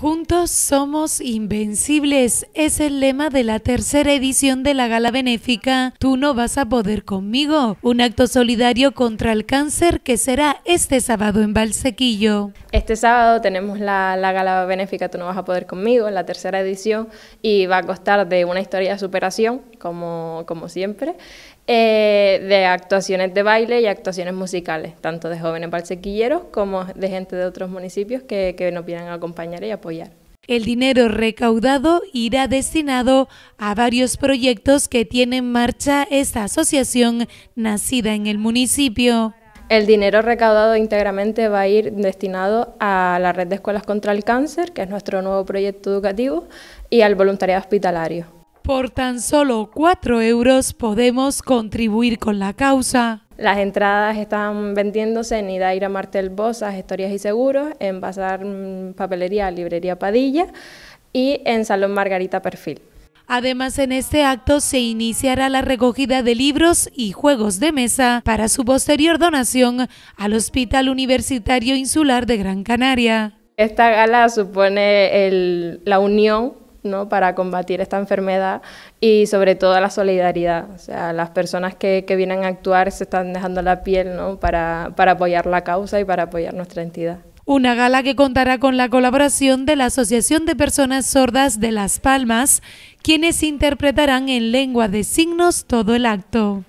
Juntos somos invencibles es el lema de la tercera edición de la gala benéfica Tú no vas a poder conmigo, un acto solidario contra el cáncer que será este sábado en Valsequillo. Este sábado tenemos la, gala benéfica Tú no vas a poder conmigo, la tercera edición, y va a costar de una historia de superación, como, como siempre, eh, de actuaciones de baile y actuaciones musicales, tanto de jóvenes valsequilleros como de gente de otros municipios que, que nos vienen a acompañar y apoyar. El dinero recaudado irá destinado a varios proyectos que tiene en marcha esta asociación nacida en el municipio. El dinero recaudado íntegramente va a ir destinado a la red de escuelas contra el cáncer, que es nuestro nuevo proyecto educativo, y al voluntariado hospitalario. Por tan solo 4 euros podemos contribuir con la causa. Las entradas están vendiéndose en Idaira Martel Bosa, Historias y Seguros, en Basar mm, Papelería, Librería Padilla y en Salón Margarita Perfil. Además, en este acto se iniciará la recogida de libros y juegos de mesa para su posterior donación al Hospital Universitario Insular de Gran Canaria. Esta gala supone la unión ¿no? para combatir esta enfermedad y sobre todo la solidaridad. O sea, las personas que, vienen a actuar se están dejando la piel ¿no? para, para apoyar la causa y para apoyar nuestra entidad. Una gala que contará con la colaboración de la Asociación de Personas Sordas de Las Palmas, quienes interpretarán en lengua de signos todo el acto.